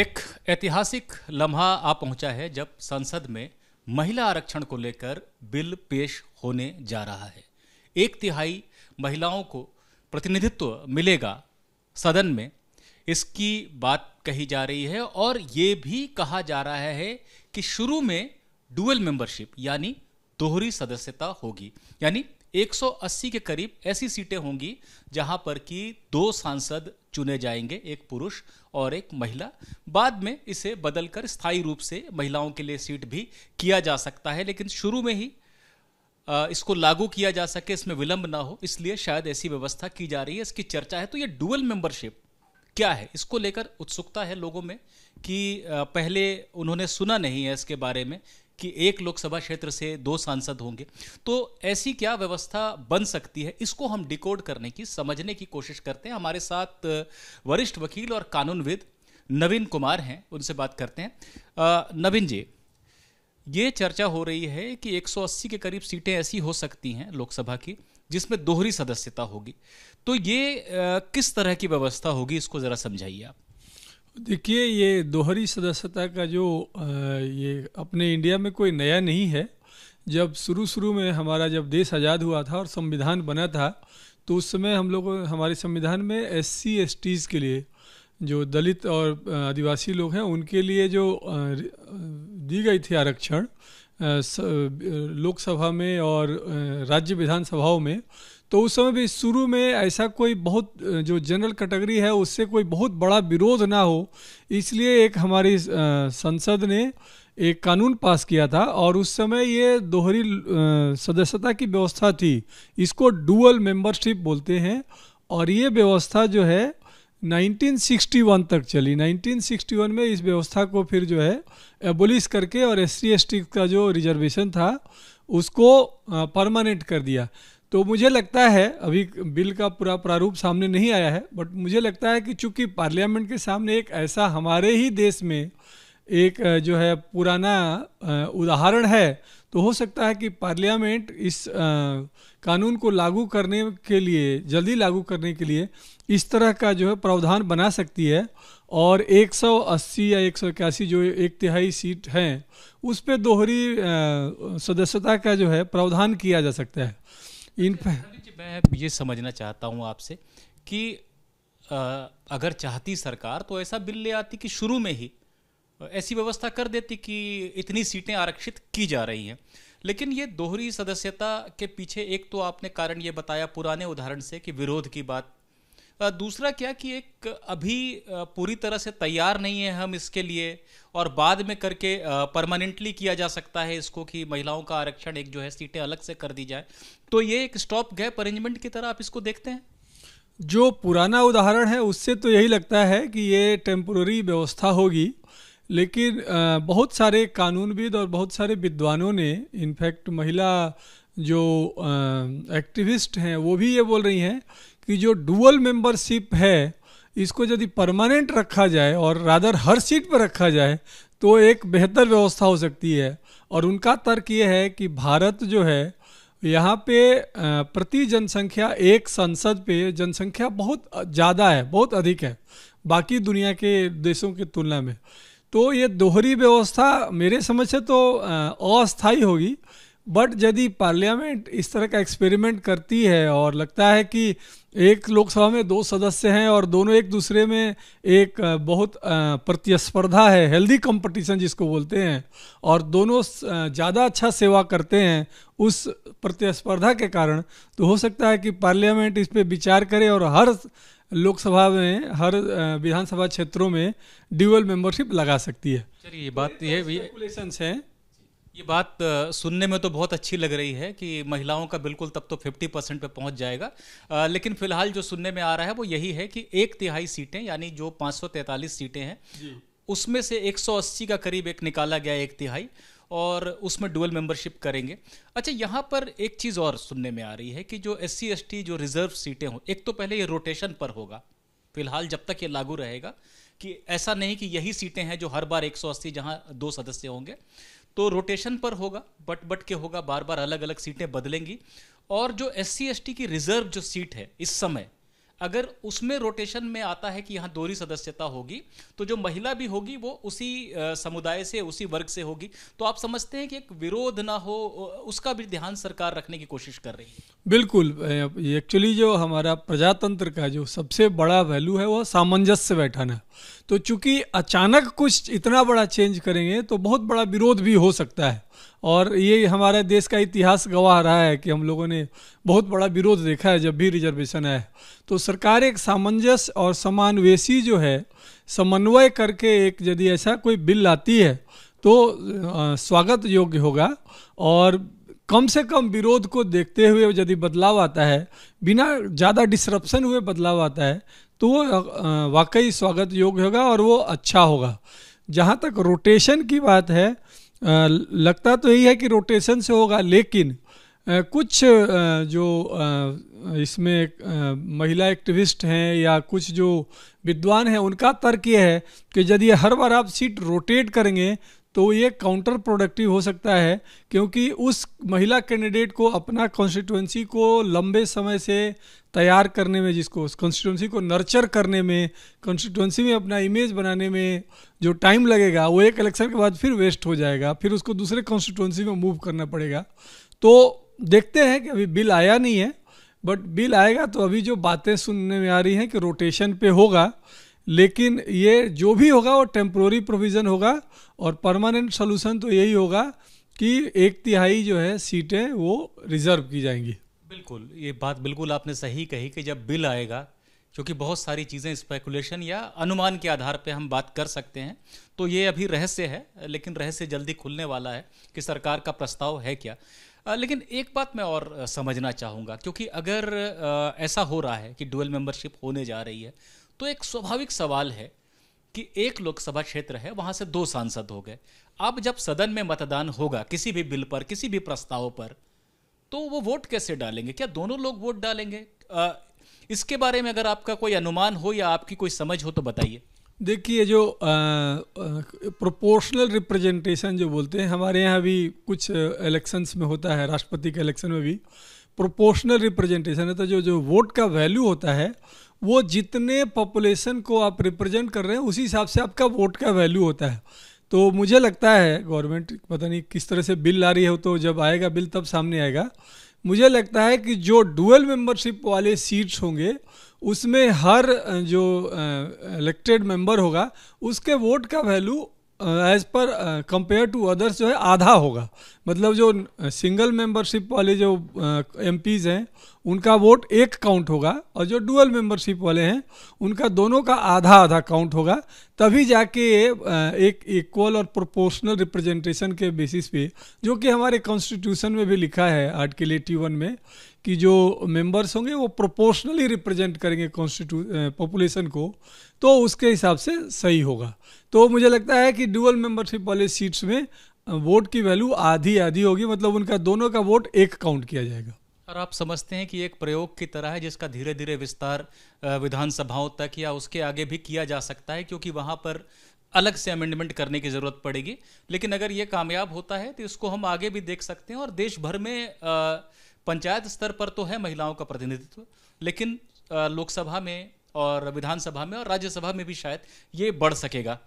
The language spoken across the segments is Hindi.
एक ऐतिहासिक लम्हा आ पहुंचा है जब संसद में महिला आरक्षण को लेकर बिल पेश होने जा रहा है एक तिहाई महिलाओं को प्रतिनिधित्व मिलेगा सदन में इसकी बात कही जा रही है और ये भी कहा जा रहा है कि शुरू में डुअल मेंबरशिप यानी दोहरी सदस्यता होगी यानी 180 के करीब ऐसी सीटें होंगी जहां पर कि दो सांसद चुने जाएंगे एक पुरुष और एक महिला बाद में इसे बदलकर स्थायी रूप से महिलाओं के लिए सीट भी किया जा सकता है लेकिन शुरू में ही इसको लागू किया जा सके इसमें विलंब ना हो इसलिए शायद ऐसी व्यवस्था की जा रही है इसकी चर्चा है तो ये डुअल मेंबरशिप क्या है इसको लेकर उत्सुकता है लोगों में कि पहले उन्होंने सुना नहीं है इसके बारे में कि एक लोकसभा क्षेत्र से दो सांसद होंगे तो ऐसी क्या व्यवस्था बन सकती है इसको हम डिकोड करने की समझने की कोशिश करते हैं हमारे साथ वरिष्ठ वकील और कानूनविद नवीन कुमार हैं उनसे बात करते हैं नवीन जी ये चर्चा हो रही है कि 180 के करीब सीटें ऐसी हो सकती हैं लोकसभा की जिसमें दोहरी सदस्यता होगी तो ये किस तरह की व्यवस्था होगी इसको ज़रा समझाइए आप देखिए ये दोहरी सदस्यता का जो ये अपने इंडिया में कोई नया नहीं है जब शुरू शुरू में हमारा जब देश आज़ाद हुआ था और संविधान बना था तो उस समय हम लोग हमारे संविधान में एस सी एस टीज़ के लिए जो दलित और आदिवासी लोग हैं उनके लिए जो दी गई थी आरक्षण लोकसभा में और राज्य विधानसभाओं में तो उस समय भी शुरू में ऐसा कोई बहुत जो जनरल कैटेगरी है उससे कोई बहुत बड़ा विरोध ना हो इसलिए एक हमारी संसद ने एक कानून पास किया था और उस समय ये दोहरी सदस्यता की व्यवस्था थी इसको डुअल मेंबरशिप बोलते हैं और ये व्यवस्था जो है 1961 तक चली 1961 में इस व्यवस्था को फिर जो है एबोलिश करके और एस सी का जो रिजर्वेशन था उसको परमानेंट कर दिया तो मुझे लगता है अभी बिल का पूरा प्रारूप सामने नहीं आया है बट मुझे लगता है कि चूंकि पार्लियामेंट के सामने एक ऐसा हमारे ही देश में एक जो है पुराना उदाहरण है तो हो सकता है कि पार्लियामेंट इस कानून को लागू करने के लिए जल्दी लागू करने के लिए इस तरह का जो है प्रावधान बना सकती है और 180 या एक जो एक तिहाई सीट हैं उस पर दोहरी सदस्यता का जो है प्रावधान किया जा सकता है इन पर मैं ये समझना चाहता हूँ आपसे कि अगर चाहती सरकार तो ऐसा बिल ले आती कि शुरू में ही ऐसी व्यवस्था कर देती कि इतनी सीटें आरक्षित की जा रही हैं लेकिन ये दोहरी सदस्यता के पीछे एक तो आपने कारण ये बताया पुराने उदाहरण से कि विरोध की बात दूसरा क्या कि एक अभी पूरी तरह से तैयार नहीं है हम इसके लिए और बाद में करके परमानेंटली किया जा सकता है इसको कि महिलाओं का आरक्षण एक जो है सीटें अलग से कर दी जाए तो ये एक स्टॉप गैप अरेंजमेंट की तरह आप इसको देखते हैं जो पुराना उदाहरण है उससे तो यही लगता है कि ये टेम्पोरी व्यवस्था होगी लेकिन बहुत सारे कानूनविद और बहुत सारे विद्वानों ने इनफैक्ट महिला जो एक्टिविस्ट हैं वो भी ये बोल रही हैं कि जो डुअल मेंबरशिप है इसको यदि परमानेंट रखा जाए और रादर हर सीट पर रखा जाए तो एक बेहतर व्यवस्था हो सकती है और उनका तर्क ये है कि भारत जो है यहाँ पे प्रति जनसंख्या एक संसद पे जनसंख्या बहुत ज़्यादा है बहुत अधिक है बाकी दुनिया के देशों की तुलना में तो ये दोहरी व्यवस्था मेरे समझ से तो अस्थायी होगी बट यदि पार्लियामेंट इस तरह का एक्सपेरिमेंट करती है और लगता है कि एक लोकसभा में दो सदस्य हैं और दोनों एक दूसरे में एक बहुत प्रतिस्पर्धा है हेल्दी कंपटीशन जिसको बोलते हैं और दोनों ज़्यादा अच्छा सेवा करते हैं उस प्रतिस्पर्धा के कारण तो हो सकता है कि पार्लियामेंट इस पर विचार करे और हर लोकसभा में हर विधानसभा क्षेत्रों में ड्यूअल मेंबरशिप लगा सकती है चलिए बात तो यह भी हैं ये बात सुनने में तो बहुत अच्छी लग रही है कि महिलाओं का बिल्कुल तब तो 50 परसेंट पर पहुंच जाएगा आ, लेकिन फिलहाल जो सुनने में आ रहा है वो यही है कि एक तिहाई सीटें यानी जो 543 सीटें हैं उसमें से 180 का करीब एक निकाला गया एक तिहाई और उसमें डुअल मेंबरशिप करेंगे अच्छा यहाँ पर एक चीज़ और सुनने में आ रही है कि जो एस सी जो रिजर्व सीटें हों एक तो पहले ये रोटेशन पर होगा फिलहाल जब तक ये लागू रहेगा कि ऐसा नहीं कि यही सीटें हैं जो हर बार 180 जहां दो सदस्य होंगे तो रोटेशन पर होगा बट बट के होगा बार बार अलग अलग सीटें बदलेंगी और जो एस सी की रिजर्व जो सीट है इस समय अगर उसमें रोटेशन में आता है कि यहाँ दोहरी सदस्यता होगी तो जो महिला भी होगी वो उसी समुदाय से उसी वर्ग से होगी तो आप समझते हैं कि एक विरोध ना हो उसका भी ध्यान सरकार रखने की कोशिश कर रही है बिल्कुल एक्चुअली जो हमारा प्रजातंत्र का जो सबसे बड़ा वैल्यू है वो सामंजस्य बैठाना तो चूंकि अचानक कुछ इतना बड़ा चेंज करेंगे तो बहुत बड़ा विरोध भी हो सकता है और ये हमारे देश का इतिहास गवाह रहा है कि हम लोगों ने बहुत बड़ा विरोध देखा है जब भी रिजर्वेशन आए तो सरकार एक सामंजस्य और समानवेशी जो है समन्वय करके एक यदि ऐसा कोई बिल लाती है तो स्वागत योग्य होगा और कम से कम विरोध को देखते हुए यदि बदलाव आता है बिना ज़्यादा डिसरप्शन हुए बदलाव आता है तो वो वाकई स्वागत योग्य होगा और वो अच्छा होगा जहाँ तक रोटेशन की बात है लगता तो यही है कि रोटेशन से होगा लेकिन कुछ जो इसमें महिला एक्टिविस्ट हैं या कुछ जो विद्वान हैं उनका तर्क यह है कि यदि हर बार आप सीट रोटेट करेंगे तो ये काउंटर प्रोडक्टिव हो सकता है क्योंकि उस महिला कैंडिडेट को अपना कॉन्स्टिट्यूंसी को लंबे समय से तैयार करने में जिसको उस कॉन्स्टिट्यूंसी को नर्चर करने में कॉन्स्टिट्यूंसी में अपना इमेज बनाने में जो टाइम लगेगा वो एक इलेक्शन के बाद फिर वेस्ट हो जाएगा फिर उसको दूसरे कॉन्स्टिट्यूंसी में मूव करना पड़ेगा तो देखते हैं कि अभी बिल आया नहीं है बट बिल आएगा तो अभी जो बातें सुनने में आ रही हैं कि रोटेशन पे होगा लेकिन ये जो भी होगा वो टेम्प्रोरी प्रोविज़न होगा और परमानेंट सोल्यूशन तो यही होगा कि एक तिहाई जो है सीटें वो रिजर्व की जाएंगी बिल्कुल ये बात बिल्कुल आपने सही कही कि जब बिल आएगा क्योंकि बहुत सारी चीज़ें स्पेकुलेशन या अनुमान के आधार पे हम बात कर सकते हैं तो ये अभी रहस्य है लेकिन रहस्य जल्दी खुलने वाला है कि सरकार का प्रस्ताव है क्या लेकिन एक बात मैं और समझना चाहूँगा क्योंकि अगर ऐसा हो रहा है कि डुअल मेंबरशिप होने जा रही है तो एक स्वाभाविक सवाल है कि एक लोकसभा क्षेत्र है वहां से दो सांसद हो गए अब जब सदन में मतदान होगा किसी भी बिल पर किसी भी प्रस्ताव पर तो वो वोट कैसे डालेंगे क्या दोनों लोग वोट डालेंगे आ, इसके बारे में अगर आपका कोई अनुमान हो या आपकी कोई समझ हो तो बताइए देखिए जो प्रोपोर्शनल रिप्रेजेंटेशन जो बोलते हैं हमारे यहाँ भी कुछ इलेक्शंस में होता है राष्ट्रपति के इलेक्शन में भी प्रोपोर्शनल रिप्रेजेंटेशन है तो जो जो वोट का वैल्यू होता है वो जितने पॉपुलेशन को आप रिप्रेजेंट कर रहे हैं उसी हिसाब से आपका वोट का वैल्यू होता है तो मुझे लगता है गवर्नमेंट पता नहीं किस तरह से बिल ला रही है तो जब आएगा बिल तब सामने आएगा मुझे लगता है कि जो डुअल मेंबरशिप वाले सीट्स होंगे उसमें हर जो इलेक्टेड मेंबर होगा उसके वोट का value as per compare to others जो है आधा होगा मतलब जो सिंगल मेंबरशिप वाले जो एम uh, हैं उनका वोट एक काउंट होगा और जो डुअल मेंबरशिप वाले हैं उनका दोनों का आधा आधा काउंट होगा तभी जाके एक इक्वल और प्रोपोर्शनल रिप्रेजेंटेशन के बेसिस पे जो कि हमारे कॉन्स्टिट्यूशन में भी लिखा है आर्टिकल एटी वन में कि जो मेंबर्स होंगे वो प्रोपोर्शनली रिप्रेजेंट करेंगे कॉन्स्टिट्यू पॉपुलेशन को तो उसके हिसाब से सही होगा तो मुझे लगता है कि डुअल मेंबरशिप वाले सीट्स में वोट की वैल्यू आधी आधी होगी मतलब उनका दोनों का वोट एक काउंट किया जाएगा और आप समझते हैं कि एक प्रयोग की तरह है जिसका धीरे धीरे विस्तार विधानसभाओं तक या उसके आगे भी किया जा सकता है क्योंकि वहाँ पर अलग से अमेंडमेंट करने की ज़रूरत पड़ेगी लेकिन अगर ये कामयाब होता है तो इसको हम आगे भी देख सकते हैं और देश भर में पंचायत स्तर पर तो है महिलाओं का प्रतिनिधित्व लेकिन लोकसभा में और विधानसभा में और राज्यसभा में भी शायद ये बढ़ सकेगा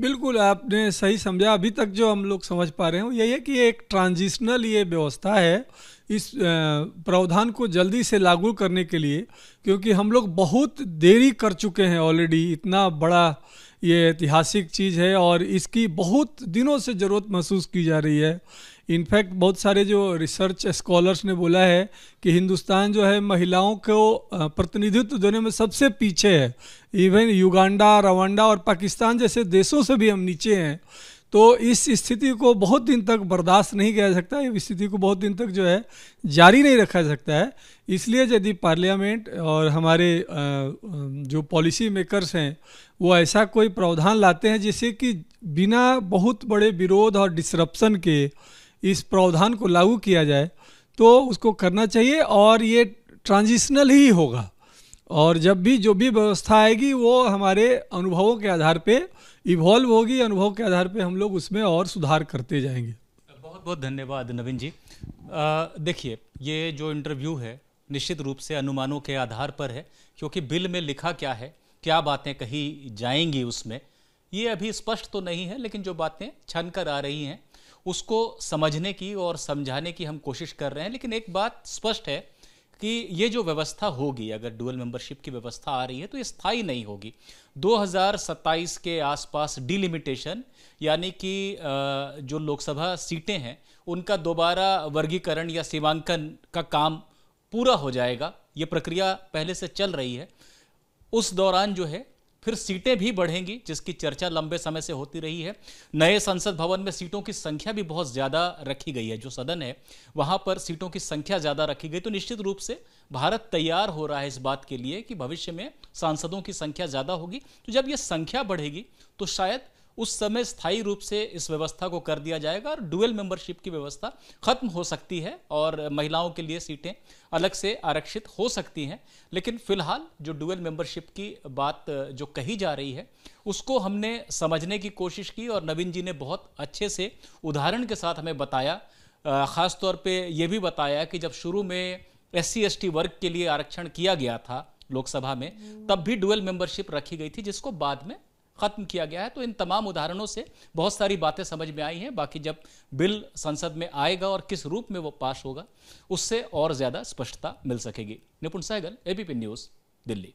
बिल्कुल आपने सही समझा अभी तक जो हम लोग समझ पा रहे हैं वो यही है कि एक ट्रांजिशनल ये व्यवस्था है इस प्रावधान को जल्दी से लागू करने के लिए क्योंकि हम लोग बहुत देरी कर चुके हैं ऑलरेडी इतना बड़ा ये ऐतिहासिक चीज़ है और इसकी बहुत दिनों से ज़रूरत महसूस की जा रही है इनफैक्ट बहुत सारे जो रिसर्च स्कॉलर्स ने बोला है कि हिंदुस्तान जो है महिलाओं को प्रतिनिधित्व देने में सबसे पीछे है इवन युगांडा रवांडा और पाकिस्तान जैसे देशों से भी हम नीचे हैं तो इस स्थिति को बहुत दिन तक बर्दाश्त नहीं किया जा सकता इस स्थिति को बहुत दिन तक जो है जारी नहीं रखा जा सकता है इसलिए यदि पार्लियामेंट और हमारे जो पॉलिसी मेकर्स हैं वो ऐसा कोई प्रावधान लाते हैं जिससे कि बिना बहुत बड़े विरोध और डिसरप्शन के इस प्रावधान को लागू किया जाए तो उसको करना चाहिए और ये ट्रांजिशनल ही होगा और जब भी जो भी व्यवस्था आएगी वो हमारे अनुभवों के आधार पे इवॉल्व होगी अनुभव के आधार पे हम लोग उसमें और सुधार करते जाएंगे बहुत बहुत धन्यवाद नवीन जी देखिए ये जो इंटरव्यू है निश्चित रूप से अनुमानों के आधार पर है क्योंकि बिल में लिखा क्या है क्या बातें कही जाएंगी उसमें ये अभी स्पष्ट तो नहीं है लेकिन जो बातें छन कर आ रही हैं उसको समझने की और समझाने की हम कोशिश कर रहे हैं लेकिन एक बात स्पष्ट है कि ये जो व्यवस्था होगी अगर डुअल मेंबरशिप की व्यवस्था आ रही है तो ये स्थायी नहीं होगी 2027 के आसपास डिलिमिटेशन यानी कि जो लोकसभा सीटें हैं उनका दोबारा वर्गीकरण या सीमांकन का काम पूरा हो जाएगा ये प्रक्रिया पहले से चल रही है उस दौरान जो है फिर सीटें भी बढ़ेंगी जिसकी चर्चा लंबे समय से होती रही है नए संसद भवन में सीटों की संख्या भी बहुत ज़्यादा रखी गई है जो सदन है वहां पर सीटों की संख्या ज़्यादा रखी गई तो निश्चित रूप से भारत तैयार हो रहा है इस बात के लिए कि भविष्य में सांसदों की संख्या ज़्यादा होगी तो जब ये संख्या बढ़ेगी तो शायद उस समय स्थायी रूप से इस व्यवस्था को कर दिया जाएगा और डुअल मेंबरशिप की व्यवस्था खत्म हो सकती है और महिलाओं के लिए सीटें अलग से आरक्षित हो सकती हैं लेकिन फिलहाल जो डुअल मेंबरशिप की बात जो कही जा रही है उसको हमने समझने की कोशिश की और नवीन जी ने बहुत अच्छे से उदाहरण के साथ हमें बताया ख़ास तौर पर यह भी बताया कि जब शुरू में एस सी वर्ग के लिए आरक्षण किया गया था लोकसभा में तब भी डुअल मेंबरशिप रखी गई थी जिसको बाद में खत्म किया गया है तो इन तमाम उदाहरणों से बहुत सारी बातें समझ में आई हैं बाकी जब बिल संसद में आएगा और किस रूप में वो पास होगा उससे और ज़्यादा स्पष्टता मिल सकेगी निपुण सहगल एबीपी न्यूज़ दिल्ली